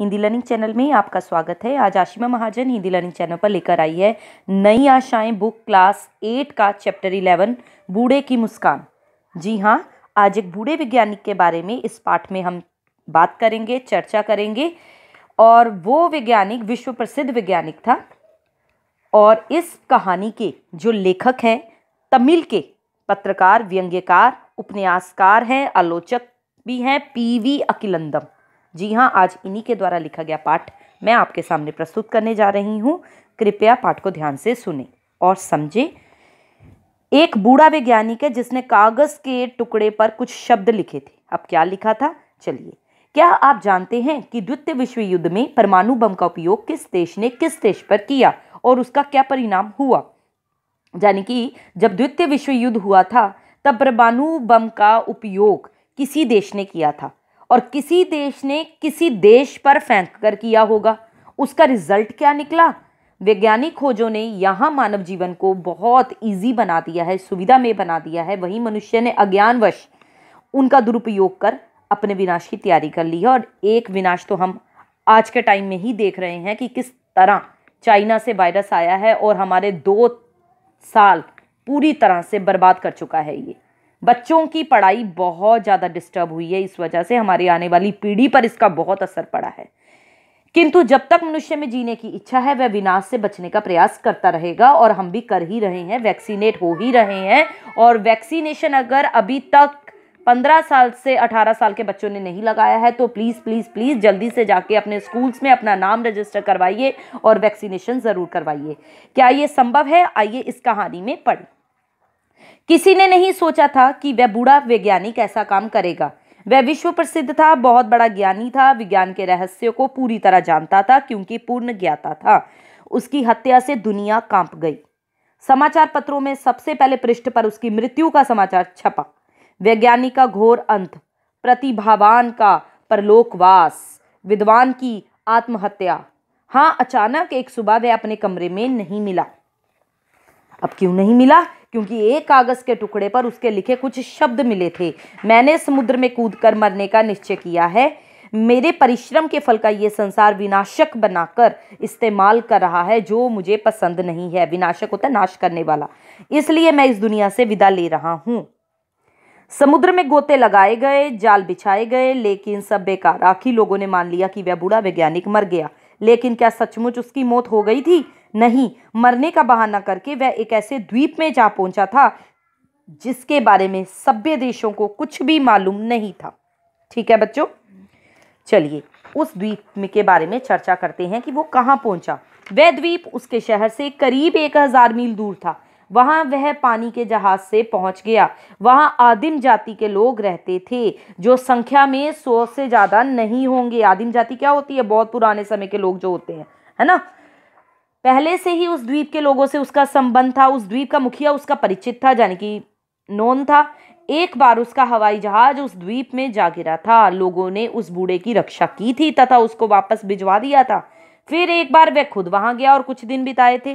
Hindi learning channel में आपका स्वागत है आज आशिमा महाजन हिंदी लर्निंग चैनल पर लेकर आई है Nai Aashayein book class eight का चैप्टर इलेवन बूढ़े की मुस्कान जी हाँ आज एक बूढ़े वैज्ञानिक के बारे में इस पाठ में हम बात करेंगे चर्चा करेंगे और वो वैज्ञानिक विश्व प्रसिद्ध वैज्ञानिक था और इस कहानी के जो लेखक हैं तमिल के पत्रकार व्यंग्यकार उपन्यासकार हैं आलोचक भी हैं पी वी अकिलंदम जी हाँ आज इन्हीं के द्वारा लिखा गया पाठ मैं आपके सामने प्रस्तुत करने जा रही हूँ कृपया पाठ को ध्यान से सुने और समझे एक बूढ़ा वैज्ञानिक है जिसने कागज के टुकड़े पर कुछ शब्द लिखे थे अब क्या लिखा था चलिए क्या आप जानते हैं कि द्वितीय विश्व युद्ध में परमाणु बम का उपयोग किस देश ने किस देश पर किया और उसका क्या परिणाम हुआ यानी कि जब द्वितीय विश्व युद्ध हुआ था तब परमाणु बम का उपयोग किसी देश ने किया था और किसी देश ने किसी देश पर फेंक कर किया होगा उसका रिजल्ट क्या निकला वैज्ञानिक खोजों ने यहाँ मानव जीवन को बहुत ईजी बना दिया है सुविधा में बना दिया है वहीं मनुष्य ने अज्ञानवश उनका दुरुपयोग कर अपने विनाश की तैयारी कर ली है और एक विनाश तो हम आज के टाइम में ही देख रहे हैं कि किस तरह चाइना से वायरस आया है और हमारे दो साल पूरी तरह से बर्बाद कर चुका है ये बच्चों की पढ़ाई बहुत ज़्यादा डिस्टर्ब हुई है इस वजह से हमारी आने वाली पीढ़ी पर इसका बहुत असर पड़ा है किंतु जब तक मनुष्य में जीने की इच्छा है वह विनाश से बचने का प्रयास करता रहेगा और हम भी कर ही रहे हैं वैक्सीनेट हो ही रहे हैं और वैक्सीनेशन अगर अभी तक पंद्रह साल से अठारह साल के बच्चों ने नहीं लगाया है तो प्लीज़ प्लीज़ प्लीज़ जल्दी से जाके अपने स्कूल्स में अपना नाम रजिस्टर करवाइए और वैक्सीनेशन ज़रूर करवाइए क्या ये संभव है आइए इस कहानी में पढ़ें किसी ने नहीं सोचा था कि वह बूढ़ा वैज्ञानिक ऐसा काम करेगा वह विश्व प्रसिद्ध था बहुत बड़ा ज्ञानी था विज्ञान के रहस्यों को पूरी तरह जानता था क्योंकि पूर्ण ज्ञाता था उसकी हत्या से दुनिया कांप गई समाचार पत्रों में सबसे पहले पृष्ठ पर उसकी मृत्यु का समाचार छपा वैज्ञानिक का घोर अंत प्रतिभावान का परलोकवास विद्वान की आत्महत्या हाँ अचानक एक सुबह वह अपने कमरे में नहीं मिला अब क्यों नहीं मिला क्योंकि एक कागज़ के टुकड़े पर उसके लिखे कुछ शब्द मिले थे मैंने समुद्र में कूद कर मरने का निश्चय किया है मेरे परिश्रम के फल का ये संसार विनाशक बनाकर इस्तेमाल कर रहा है जो मुझे पसंद नहीं है विनाशक होता है नाश करने वाला इसलिए मैं इस दुनिया से विदा ले रहा हूँ समुद्र में गोते लगाए गए जाल बिछाए गए लेकिन सब बेकार आखिर लोगों ने मान लिया कि वह बूढ़ा वैज्ञानिक मर गया लेकिन क्या सचमुच उसकी मौत हो गई थी नहीं मरने का बहाना करके वह एक ऐसे द्वीप में जा पहुंचा था जिसके बारे में सभ्य देशों को कुछ भी मालूम नहीं था ठीक है बच्चों चलिए उस द्वीप में के बारे में चर्चा करते हैं कि वो कहाँ पहुंचा वह द्वीप उसके शहर से करीब एक हज़ार मील दूर था वहाँ वह पानी के जहाज से पहुँच गया वहाँ आदिम जाति के लोग रहते थे जो संख्या में सौ से ज़्यादा नहीं होंगे आदिम जाति क्या होती है बहुत पुराने समय के लोग जो होते हैं है ना पहले से ही उस द्वीप के लोगों से उसका संबंध था उस द्वीप का मुखिया उसका परिचित था यानी कि नोन था एक बार उसका हवाई जहाज उस द्वीप में जा गिरा था लोगों ने उस बूढ़े की रक्षा की थी तथा उसको वापस भिजवा दिया था फिर एक बार वह खुद वहां गया और कुछ दिन बिताए थे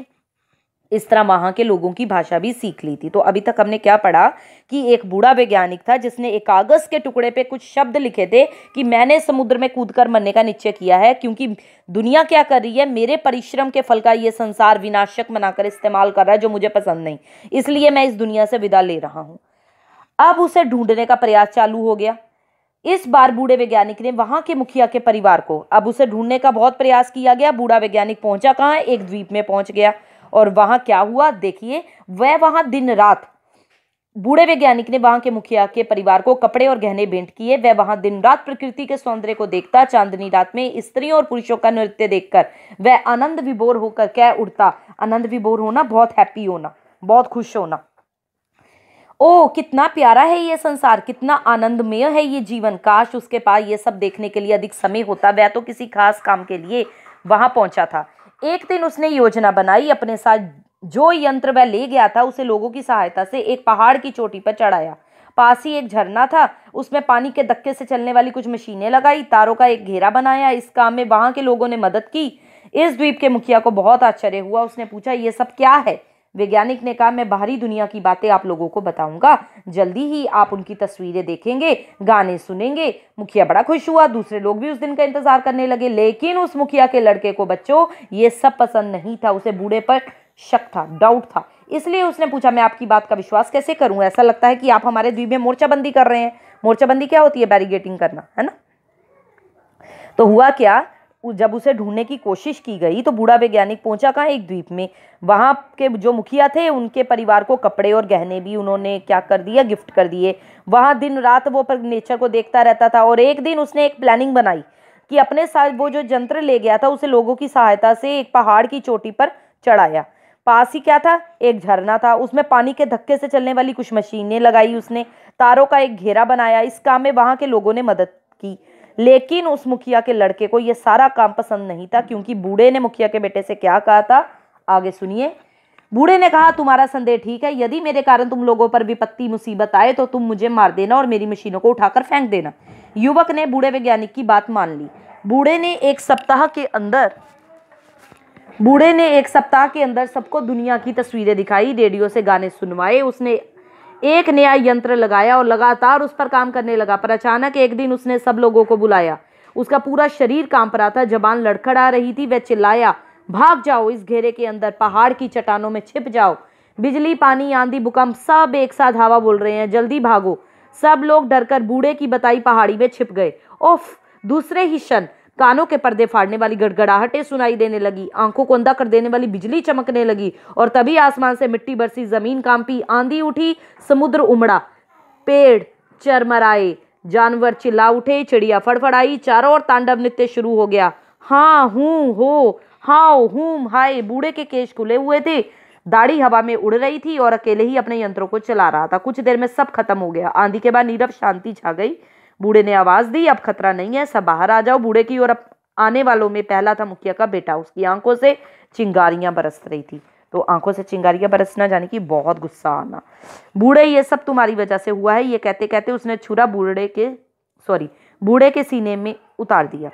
इस तरह वहाँ के लोगों की भाषा भी सीख ली थी तो अभी तक हमने क्या पढ़ा कि एक बूढ़ा वैज्ञानिक था जिसने एक कागज़ के टुकड़े पे कुछ शब्द लिखे थे कि मैंने समुद्र में कूदकर मरने का निश्चय किया है क्योंकि दुनिया क्या कर रही है मेरे परिश्रम के फल का ये संसार विनाशक बनाकर इस्तेमाल कर रहा है जो मुझे पसंद नहीं इसलिए मैं इस दुनिया से विदा ले रहा हूँ अब उसे ढूंढने का प्रयास चालू हो गया इस बार बूढ़े वैज्ञानिक ने वहां के मुखिया के परिवार को अब उसे ढूंढने का बहुत प्रयास किया गया बूढ़ा वैज्ञानिक पहुंचा कहाँ एक द्वीप में पहुंच गया और वहाँ क्या हुआ देखिए वह वहाँ दिन रात बूढ़े वैज्ञानिक ने वहां के मुखिया के परिवार को कपड़े और गहने भेंट किए वह वहां दिन रात प्रकृति के सौंदर्य को देखता चांदनी रात में स्त्रियों और पुरुषों का नृत्य देखकर वह आनंद विभोर होकर क्या उड़ता आनंद विभोर होना बहुत हैप्पी होना बहुत खुश होना ओ कितना प्यारा है ये संसार कितना आनंदमय है ये जीवन काश उसके पास ये सब देखने के लिए अधिक समय होता वह तो किसी खास काम के लिए वहां पहुंचा था एक दिन उसने योजना बनाई अपने साथ जो यंत्र वह ले गया था उसे लोगों की सहायता से एक पहाड़ की चोटी पर चढ़ाया पास ही एक झरना था उसमें पानी के धक्के से चलने वाली कुछ मशीनें लगाई तारों का एक घेरा बनाया इस काम में वहाँ के लोगों ने मदद की इस द्वीप के मुखिया को बहुत आश्चर्य हुआ उसने पूछा ये सब क्या है वैज्ञानिक ने कहा मैं बाहरी दुनिया की बातें आप लोगों को बताऊंगा जल्दी ही आप उनकी तस्वीरें देखेंगे गाने सुनेंगे मुखिया बड़ा खुश हुआ दूसरे लोग भी उस दिन का इंतजार करने लगे लेकिन उस मुखिया के लड़के को बच्चों ये सब पसंद नहीं था उसे बूढ़े पर शक था डाउट था इसलिए उसने पूछा मैं आपकी बात का विश्वास कैसे करूं ऐसा लगता है कि आप हमारे द्वीप में मोर्चाबंदी कर रहे हैं मोर्चाबंदी क्या होती है बैरिगेटिंग करना है ना तो हुआ क्या जब उसे ढूंढने की कोशिश की गई तो बूढ़ा वैज्ञानिक पहुंचा कहाँ एक द्वीप में वहाँ के जो मुखिया थे उनके परिवार को कपड़े और गहने भी उन्होंने क्या कर दिया गिफ्ट कर दिए वहाँ दिन रात वो पर नेचर को देखता रहता था और एक दिन उसने एक प्लानिंग बनाई कि अपने साथ वो जो यंत्र ले गया था उसे लोगों की सहायता से एक पहाड़ की चोटी पर चढ़ाया पास ही क्या था एक झरना था उसमें पानी के धक्के से चलने वाली कुछ मशीनें लगाई उसने तारों का एक घेरा बनाया इस काम में वहाँ के लोगों ने मदद की लेकिन उस मुखिया के लड़के को यह सारा काम पसंद नहीं था क्योंकि बूढ़े ने मुखिया के बेटे से क्या कहा था आगे सुनिए बूढ़े ने कहा तुम्हारा संदेह ठीक है यदि मेरे कारण तुम लोगों पर विपत्ति मुसीबत आए तो तुम मुझे मार देना और मेरी मशीनों को उठाकर फेंक देना युवक ने बूढ़े वैज्ञानिक की बात मान ली बूढ़े ने एक सप्ताह के अंदर बूढ़े ने एक सप्ताह के अंदर सबको दुनिया की तस्वीरें दिखाई रेडियो से गाने सुनवाए उसने एक नया यंत्र लगाया और लगातार उस पर काम करने लगा पर अचानक एक दिन उसने सब लोगों को बुलाया उसका पूरा शरीर कांप रहा था जबान लड़खड़ा रही थी वह चिल्लाया भाग जाओ इस घेरे के अंदर पहाड़ की चट्टानों में छिप जाओ बिजली पानी आंधी भूकंप सब एक साथ हवा बोल रहे हैं जल्दी भागो सब लोग डरकर बूढ़े की बताई पहाड़ी में छिप गए ओफ दूसरे ही क्षण कानों के पर्दे फाड़ने वाली गड़गड़ाहटें सुनाई देने लगी आंखों को अंधा कर देने वाली बिजली चमकने लगी और तभी आसमान से मिट्टी बरसी जमीन कांपी आंधी उठी समुद्र उमड़ा पेड़ चरमराए जानवर चिल्ला उठे चिड़िया फड़फड़ाई चारों ओर तांडव नृत्य शुरू हो गया हाँ हूँ हो हाओ हूम हाय बूढ़े के केश खुले हुए थे दाढ़ी हवा में उड़ रही थी और अकेले ही अपने यंत्रों को चला रहा था कुछ देर में सब खत्म हो गया आंधी के बाद नीरव शांति छा गई बूढ़े ने आवाज़ दी अब खतरा नहीं है सब बाहर आ जाओ बूढ़े की ओर आने वालों में पहला था मुखिया का बेटा उसकी आंखों से चिंगारियां बरस रही थी तो आंखों से चिंगारियां बरसना जाने की बहुत गुस्सा आना बूढ़े ये सब तुम्हारी वजह से हुआ है ये कहते कहते उसने छुरा बूढ़े के सॉरी बूढ़े के सीने में उतार दिया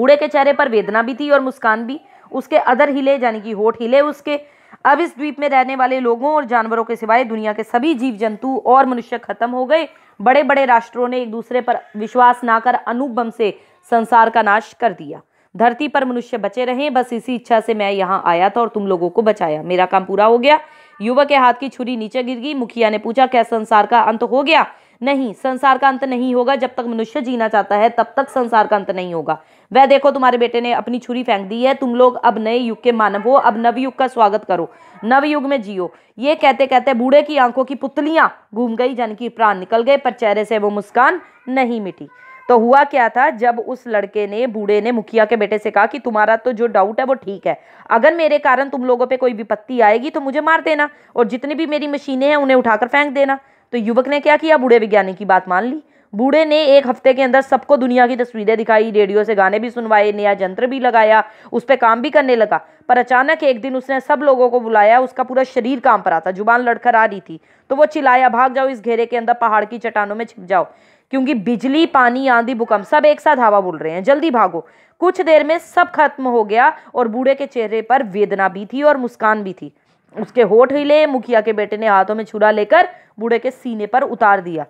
बूढ़े के चेहरे पर वेदना भी थी और मुस्कान भी उसके अदर हिले यानी कि होठ हिले उसके अब इस द्वीप में रहने वाले लोगों और जानवरों के सिवाय दुनिया के सभी जीव जंतु और मनुष्य खत्म हो गए बड़े बड़े राष्ट्रों ने एक दूसरे पर विश्वास ना कर अनुपम से संसार का नाश कर दिया धरती पर मनुष्य बचे रहे बस इसी इच्छा से मैं यहाँ आया था और तुम लोगों को बचाया मेरा काम पूरा हो गया युवक के हाथ की छुरी नीचे गिर गई मुखिया ने पूछा क्या संसार का अंत हो गया नहीं संसार का अंत नहीं होगा जब तक मनुष्य जीना चाहता है तब तक संसार का अंत नहीं होगा वह देखो तुम्हारे बेटे ने अपनी छुरी फेंक दी है तुम लोग अब नए युग के मानव हो अब नवयुग का स्वागत करो नवयुग में जियो ये कहते कहते बूढ़े की आंखों की पुतलियां घूम गई जन की प्राण निकल गए पर चेहरे से वो मुस्कान नहीं मिटी तो हुआ क्या था जब उस लड़के ने बूढ़े ने मुखिया के बेटे से कहा कि तुम्हारा तो जो डाउट है वो ठीक है अगर मेरे कारण तुम लोगों पे कोई विपत्ति आएगी तो मुझे मार देना और जितनी भी मेरी मशीनें हैं उन्हें उठाकर फेंक देना तो युवक ने क्या किया बूढ़े वैज्ञानिक की बात मान ली बूढ़े ने एक हफ्ते के अंदर सबको दुनिया की तस्वीरें दिखाई रेडियो से गाने भी सुनवाए नया यंत्र भी लगाया उस पर काम भी करने लगा पर अचानक एक दिन उसने सब लोगों को बुलाया उसका पूरा शरीर काम पर आता जुबान लड़कर आ रही थी तो वो चिल्लाया भाग जाओ इस घेरे के अंदर पहाड़ की चट्टानों में छिप जाओ क्योंकि बिजली पानी आंधी भूकंप सब एक साथ हवा बोल रहे हैं जल्दी भागो कुछ देर में सब खत्म हो गया और बूढ़े के चेहरे पर वेदना भी थी और मुस्कान भी थी उसके होठ हिले मुखिया के बेटे ने हाथों में छुरा लेकर बूढ़े के सीने पर उतार दिया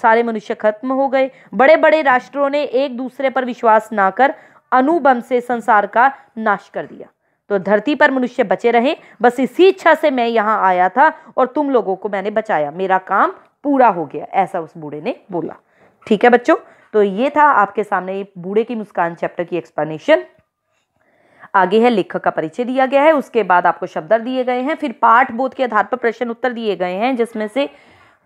सारे मनुष्य खत्म हो गए बड़े बड़े राष्ट्रों ने एक दूसरे पर विश्वास ना कर अनुबम से संसार का नाश कर दिया तो धरती पर मनुष्य बचे रहे बस इसी इच्छा से मैं यहाँ आया था और तुम लोगों को मैंने बचाया मेरा काम पूरा हो गया ऐसा उस बूढ़े ने बोला ठीक है बच्चों तो ये था आपके सामने बूढ़े की मुस्कान चैप्टर की एक्सप्लेनेशन आगे है लेखक का परिचय दिया गया है उसके बाद आपको शब्दर दिए गए हैं फिर पाठ बोध के आधार पर प्रश्न उत्तर दिए गए हैं जिसमें से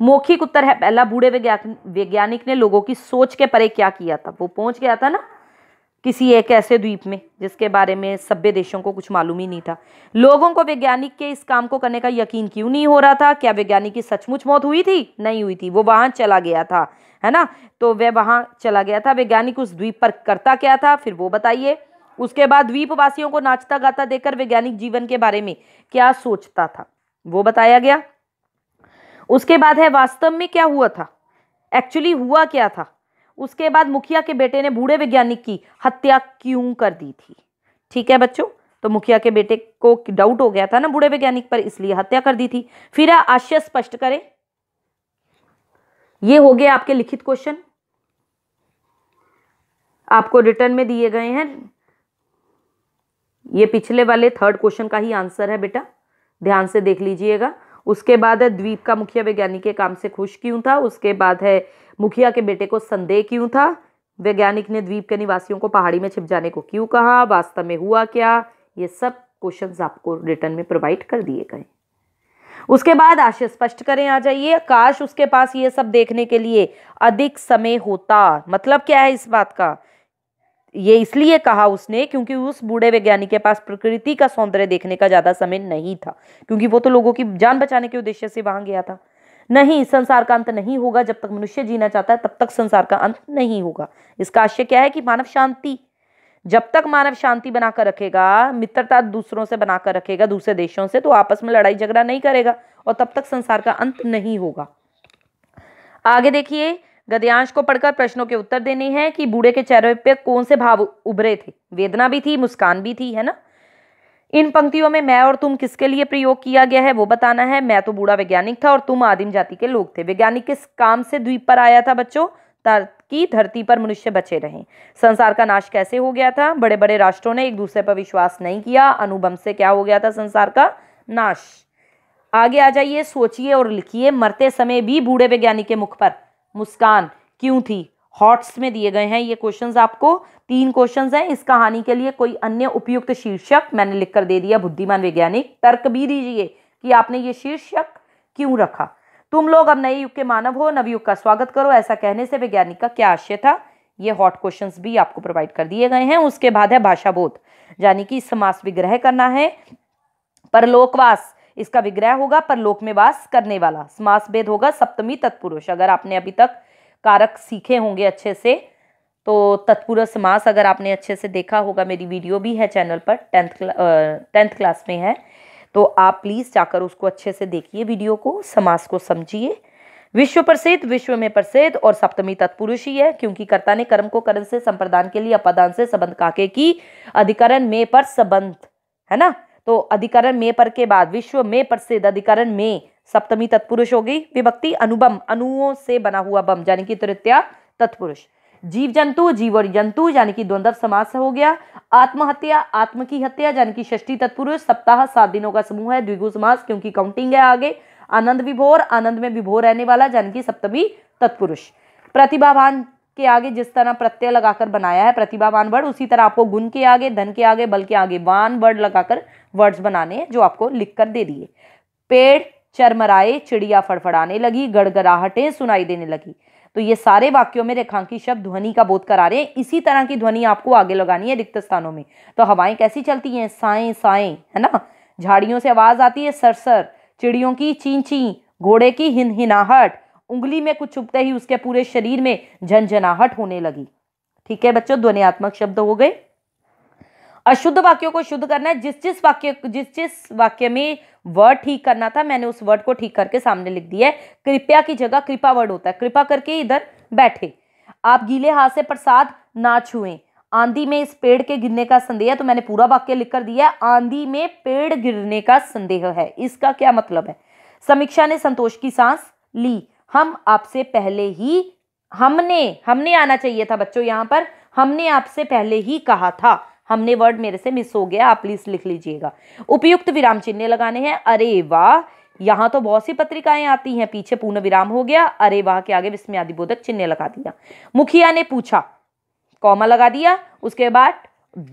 मौखिक उत्तर है पहला बूढ़े वैज्ञानिक ने लोगों की सोच के परे क्या किया था वो पहुंच गया था ना किसी एक ऐसे द्वीप में जिसके बारे में सभ्य देशों को कुछ मालूम ही नहीं था लोगों को वैज्ञानिक के इस काम को करने का यकीन क्यों नहीं हो रहा था क्या वैज्ञानिक की सचमुच मौत हुई थी नहीं हुई थी वो वहाँ चला गया था है ना तो वह वहाँ चला गया था वैज्ञानिक उस द्वीप पर करता क्या था फिर वो बताइए उसके बाद द्वीपवासियों को नाचता गाता देकर वैज्ञानिक जीवन के बारे में क्या सोचता था वो बताया गया उसके बाद है वास्तव में क्या हुआ था एक्चुअली हुआ क्या था उसके बाद मुखिया के बेटे ने बूढ़े वैज्ञानिक की हत्या क्यों कर दी थी ठीक है बच्चों तो मुखिया के बेटे को डाउट हो गया था ना बूढ़े वैज्ञानिक पर इसलिए हत्या कर दी थी फिर आशय स्पष्ट करें ये हो गए आपके लिखित क्वेश्चन आपको रिटर्न में दिए गए हैं ये पिछले वाले थर्ड क्वेश्चन का ही आंसर है बेटा ध्यान से देख लीजिएगा उसके बाद है द्वीप का मुखिया वैज्ञानिक के काम से खुश क्यों था उसके बाद है मुखिया के बेटे को संदेह क्यों था वैज्ञानिक ने द्वीप के निवासियों को पहाड़ी में छिप जाने को क्यों कहा वास्तव में हुआ क्या ये सब क्वेश्चन आपको रिटर्न में प्रोवाइड कर दिए गए उसके बाद आशय स्पष्ट करें आ जाइए काश उसके पास ये सब देखने के लिए अधिक समय होता मतलब क्या है इस बात का ये इसलिए कहा उसने क्योंकि उस बूढ़े वैज्ञानिक के पास प्रकृति का सौंदर्य देखने का ज़्यादा समय नहीं था क्योंकि वो तो लोगों की जान बचाने के उद्देश्य से वहां गया था नहीं संसार का अंत नहीं होगा जब तक मनुष्य जीना चाहता है तब तक संसार का अंत नहीं होगा इसका आशय क्या है कि मानव शांति जब तक मानव शांति बनाकर रखेगा मित्रता दूसरों से बनाकर रखेगा दूसरे देशों से तो आपस में लड़ाई झगड़ा नहीं करेगा और तब तक संसार का अंत नहीं होगा आगे देखिए गद्यांश को पढ़कर प्रश्नों के उत्तर देने हैं कि बूढ़े के चेहरे पर कौन से भाव उभरे थे वेदना भी थी मुस्कान भी थी है ना इन पंक्तियों में मैं और तुम किसके लिए प्रयोग किया गया है वो बताना है मैं तो बूढ़ा वैज्ञानिक था और तुम आदिम जाति के लोग थे वैज्ञानिक किस काम से द्वीप पर आया था बच्चों की धरती पर मनुष्य बचे रहे संसार का नाश कैसे हो गया था बड़े बड़े राष्ट्रों ने एक दूसरे पर विश्वास नहीं किया अनुभव से क्या हो गया था संसार का नाश आगे आ जाइए सोचिए और लिखिए मरते समय भी बूढ़े वैज्ञानिक के मुख पर मुस्कान क्यों थी हॉट्स में दिए गए हैं ये क्वेश्चंस आपको तीन क्वेश्चंस हैं इस कहानी के लिए कोई अन्य उपयुक्त शीर्षक मैंने लिखकर दे दिया बुद्धिमान वैज्ञानिक तर्क भी दीजिए कि आपने ये शीर्षक क्यों रखा तुम लोग अब नए युग के मानव हो नवयुग का स्वागत करो ऐसा कहने से वैज्ञानिक का क्या आशय था ये हॉट क्वेश्चंस भी आपको प्रोवाइड कर दिए गए हैं उसके बाद है भाषा बोध यानी कि समास विग्रह करना है परलोकवास इसका विग्रह होगा परलोक में वास करने वाला समास भेद होगा सप्तमी तत्पुरुष अगर आपने अभी तक कारक सीखे होंगे अच्छे से तो तत्पुरुष समास अगर आपने अच्छे से देखा होगा मेरी वीडियो भी है चैनल पर टेंथ टेंथ क्लास में है तो आप प्लीज़ जाकर उसको अच्छे से देखिए वीडियो को समास को समझिए विश्व प्रसिद्ध विश्व में प्रसिद्ध और सप्तमी तत्पुरुष ही है क्योंकि कर्ता ने कर्म को करण से संप्रदान के लिए अपादान से संबंध काके की अधिकरण में पर संबंध है ना तो अधिकरण में पर के बाद विश्व में प्रसिद्ध अधिकरण में सप्तमी तत्पुरुष हो गई विभक्ति अनुबम अनुओं से बना हुआ बम यानी कि तृतीया तत्पुरुष जीव जंतु जीव और जंतु यानी कि द्वंद्व समास हो गया आत्महत्या आत्म की हत्या यानी कि षष्ठी तत्पुरुष सप्ताह सात दिनों का समूह है द्विगु समास क्योंकि काउंटिंग है आगे आनंद विभोर आनंद में विभोर रहने वाला यानी कि सप्तमी तत्पुरुष प्रतिभावान के आगे जिस तरह प्रत्यय लगाकर बनाया है प्रतिभावान वर्ड उसी तरह आपको गुण के आगे धन के आगे बल के आगे वान वर्ड लगाकर वर्ड्स बनाने हैं जो आपको लिख कर दे दिए पेड़ चरमराए चिड़िया फड़फड़ाने लगी गड़गड़ाहटें सुनाई देने लगी तो ये सारे वाक्यों में रेखांकी शब्द ध्वनि का बोध करा रहे हैं इसी तरह की ध्वनि आपको आगे लगानी है रिक्त स्थानों में तो हवाएं कैसी चलती हैं साएं साएं है ना झाड़ियों से आवाज़ आती है सरसर चिड़ियों की चीं चीं घोड़े की हिन हिनाहट उंगली में कुछ छुपते ही उसके पूरे शरीर में झंझनाहट होने लगी ठीक है बच्चों ध्वनियात्मक शब्द हो गए अशुद्ध वाक्यों को शुद्ध करना है जिस जिस वाक्य जिस जिस वाक्य में वर्ड ठीक करना था मैंने उस वर्ड को ठीक करके सामने लिख दिया है कृपया की जगह कृपा वर्ड होता है कृपा करके इधर बैठे आप गीले हाथ से प्रसाद ना छुएं आंधी में इस पेड़ के गिरने का संदेह है तो मैंने पूरा वाक्य लिखकर दिया है आंधी में पेड़ गिरने का संदेह है इसका क्या मतलब है समीक्षा ने संतोष की सांस ली हम आपसे पहले ही हमने हमने आना चाहिए था बच्चों यहाँ पर हमने आपसे पहले ही कहा था हमने वर्ड मेरे से मिस हो गया आप प्लीज़ लिख लीजिएगा उपयुक्त विराम चिन्ह लगाने हैं अरे वाह यहाँ तो बहुत सी पत्रिकाएं आती हैं पीछे पूर्ण विराम हो गया अरे वाह के आगे विस्मयादिबोधक चिन्ह लगा दिया मुखिया ने पूछा कॉमा लगा दिया उसके बाद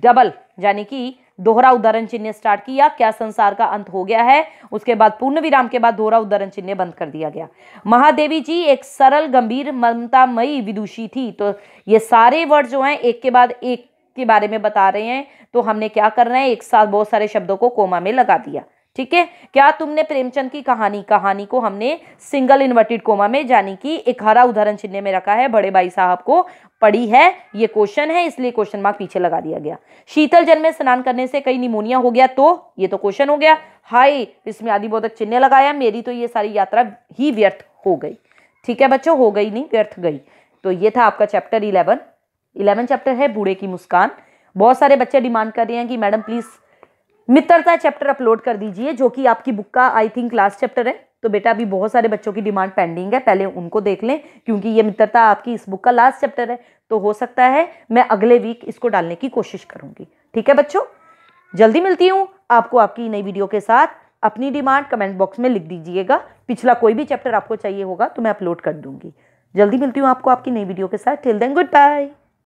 डबल यानी कि दोहरा उदाहरण चिन्ह स्टार्ट किया क्या संसार का अंत हो गया है उसके बाद पूर्ण विराम के बाद दोहरा उदाहरण चिन्ह बंद कर दिया गया महादेवी जी एक सरल गंभीर ममतामयी विदुषी थी तो ये सारे वर्ड जो हैं एक के बाद एक के बारे में बता रहे हैं तो हमने क्या करना है एक साथ बहुत सारे शब्दों को कोमा में लगा दिया ठीक है क्या तुमने प्रेमचंद की कहानी कहानी को हमने सिंगल इन्वर्टेड कोमा में यानी कि एक हरा उदाहरण चिन्ह में रखा है बड़े भाई साहब को पढ़ी है ये क्वेश्चन है इसलिए क्वेश्चन मार्क पीछे लगा दिया गया शीतल जल में स्नान करने से कई निमोनिया हो गया तो ये तो क्वेश्चन हो गया हाय इसमें आदि बोधक चिन्ह लगाया मेरी तो ये सारी यात्रा ही व्यर्थ हो गई ठीक है बच्चों हो गई नहीं व्यर्थ गई तो ये था आपका चैप्टर इलेवन इलेवन चैप्टर है बूढ़े की मुस्कान बहुत सारे बच्चे डिमांड कर रहे हैं कि मैडम प्लीज़ मित्रता चैप्टर अपलोड कर दीजिए जो कि आपकी बुक का आई थिंक लास्ट चैप्टर है तो बेटा अभी बहुत सारे बच्चों की डिमांड पेंडिंग है पहले उनको देख लें क्योंकि ये मित्रता आपकी इस बुक का लास्ट चैप्टर है तो हो सकता है मैं अगले वीक इसको डालने की कोशिश करूँगी ठीक है बच्चों जल्दी मिलती हूँ आपको आपकी नई वीडियो के साथ अपनी डिमांड कमेंट बॉक्स में लिख दीजिएगा पिछला कोई भी चैप्टर आपको चाहिए होगा तो मैं अपलोड कर दूंगी जल्दी मिलती हूँ आपको आपकी नई वीडियो के साथ टिल देन गुड बाय